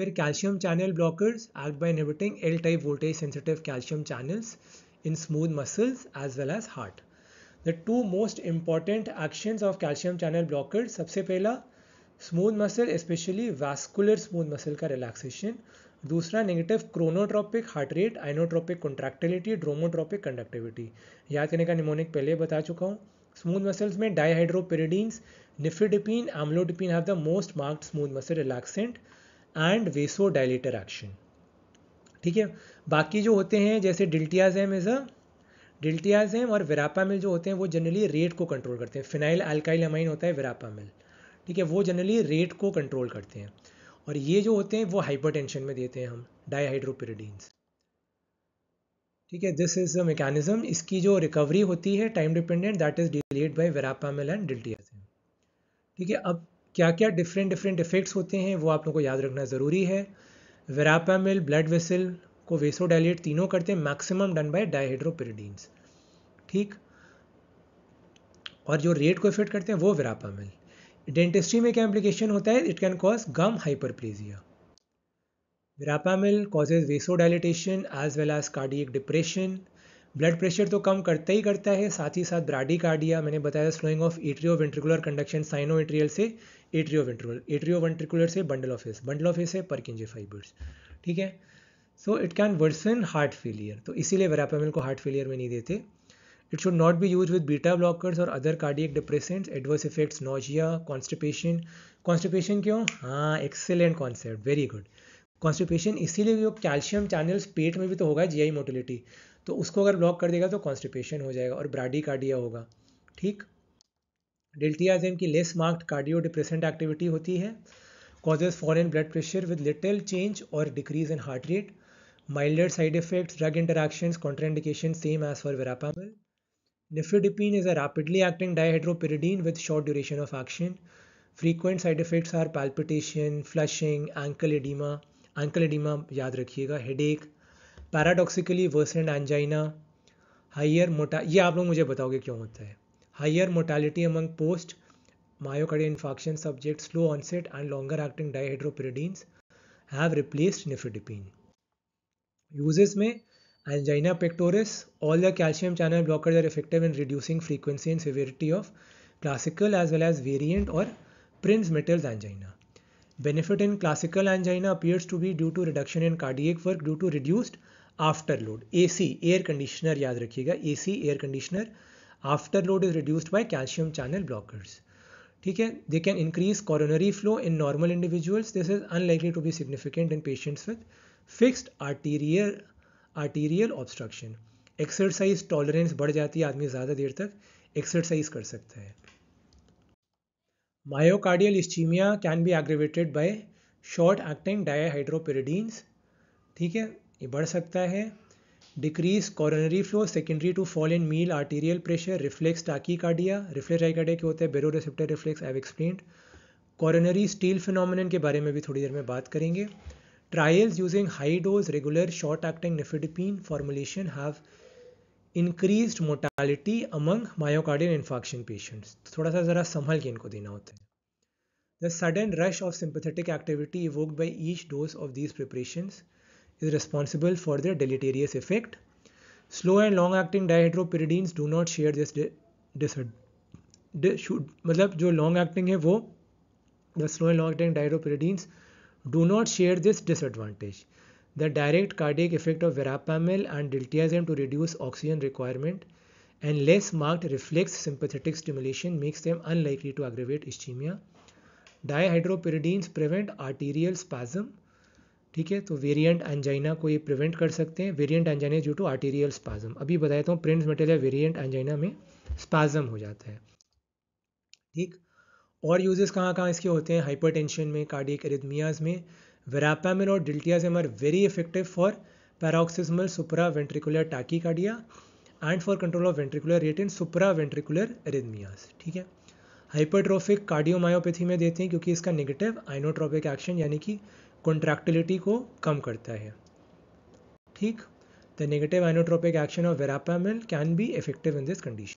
फिर calcium channel blockers act by inhibiting L type voltage sensitive calcium channels in smooth muscles as well as heart the two most important actions of calcium channel blockers सबसे पहला smooth muscle specially vascular smooth muscle का relaxation दूसरा negative chronotropic heart rate inotropic contractility dromotropic conductivity याद करने का mnemonic पहले बता चुका हूँ स्मूथ मसल्स में dihydropyridines nifedipine amlodipine have the most marked smooth muscle relaxant and vasodilator action ठीक है बाकी जो होते हैं जैसे डिल्टियाजेम इज़ अ डिल्टियाजेम और विरापामिल जो होते हैं वो जनरली रेट को कंट्रोल करते हैं फिनाइल अल्काइल अमाइन होता है विरापामिल ठीक है वो जनरली रेट को कंट्रोल करते हैं और ये जो होते हैं वो हाइपरटेंशन में देते हैं हम डाईहाइड्रोपिरिडीन्स ठीक है दिस इज अ मेकेनिज्म इसकी जो रिकवरी होती है time dependent that is delayed by verapamil and diltiazem ठीक है अब क्या क्या डिफरेंट डिफरेंट इफेक्ट्स होते हैं वो आप लोगों को याद रखना ज़रूरी है वेरापामिल ब्लड वेसल को वेसोडाइलेट तीनों करते हैं मैक्सिमम डन बाय डायहाइड्रोपिरिडीन्स ठीक और जो रेट को इफेक्ट करते हैं वो वेरापामिल डेंटिस्ट्री में क्या एम्प्लीकेशन होता है it can cause gum hyperplasia verapamil causes vasodilatation as well as cardiac depression blood pressure तो कम करता ही करता है साथ ही साथ ब्राडी कार्डिया मैंने बताया slowing of atrioventricular conduction sinoatrial से एट्रियो वेंट्रिकुलर एट्रियो वेंट्रिकुलर से bundle of His bundle of His है परकिंजे फाइबर्स ठीक है so it can worsen heart failure तो इसीलिए वेरापामिल को हार्ट फेलियर में नहीं देते it should not be used with beta blockers और other cardiac depressants adverse effects nausea constipation constipation क्यों हाँ excellent concept very good constipation इसीलिए वो कैल्शियम चैनल्स पेट में भी तो होगा जीआई मोटिलिटी तो उसको अगर ब्लॉक कर देगा तो कॉन्स्टिपेशन हो जाएगा और ब्राडी कार्डिया होगा ठीक डेल्टियाजेम की less marked cardio depressant activity होती है causes for fall in blood pressure with little change और decrease in heart rate milder side effect drug interaction contraindication same as for verapamil nifedipine is a rapidly acting dihydropyridine with short duration of action frequent side effects are palpitation flushing ankle oedema ankle oedema याद रखिएगा head एक paradoxically Versant angina higher मोटा ये आप लोग मुझे बताओगे क्यों होता है higher mortality among post myocardial infarction subjects, slow onset and longer acting dihydropyridines have replaced nifedipine. Uses में angina pectoris, all the calcium channel blockers are effective in reducing frequency and severity of classical as well as variant or Prince Mittel's angina. Benefit in classical angina appears to be due to reduction in cardiac work due to reduced afterload. AC, air conditioner याद रखिएगा AC, air conditioner afterload is reduced by calcium channel blockers ठीक है they can increase coronary flow in normal individuals this is unlikely to be significant in patients with fixed arterial arterial obstruction exercise tolerance बढ़ जाती है आदमी ज्यादा देर तक exercise कर सकता है myocardial ischaemia can be aggravated by short acting dihydropyridines ठीक है ये बढ़ सकता है decrease coronary flow secondary to fall in mean arterial pressure reflex tachycardia reflex tachycardia क्या होता है baroreceptor reflex I explain coronary steal phenomenon के बारे में भी थोड़ी देर में बात करेंगे trials using high dose regular short acting nifedipine formulation have increase mortality among myocardial infarction patients थोड़ा सा ज़रा संभल के इनको देना होता है the sudden rush of sympathetic activity evoked by each dose of these preparations is responsible for their deleterious effect. Slow and long-acting dihydropyridines do not share this disadvantage. मतलब जो long acting है वो and slow and long acting dihydropyridines do not share this disadvantage the direct cardiac effect of verapamil and diltiazem to reduce and less marked reflex sympathetic stimulation makes them unlikely to aggravate ischemia. Dihydropyridines prevent arterial spasm ठीक है तो variant angina को ये prevent कर सकते हैं variant angina due to arterial spasm अभी बताया था प्रिंस मटेरियल वेरिएंट एंजाइना में स्पाजम हो जाता है ठीक और यूजेस कहाँ कहाँ इसके होते हैं टेंशन में कार्डिक एरिदमियाज में वेरापामिन और M are very effective for paroxysmal supraventricular tachycardia and for control of ventricular rate in supraventricular arrhythmias ठीक है हाइपरट्रोफिक कार्डियोमायोपैथी में देते हैं क्योंकि इसका नेगेटिव आइनोट्रोपिक एक्शन यानी कि कॉन्ट्रैक्टिलिटी को कम करता है ठीक the negative inotropic action of verapamil can be effective in this condition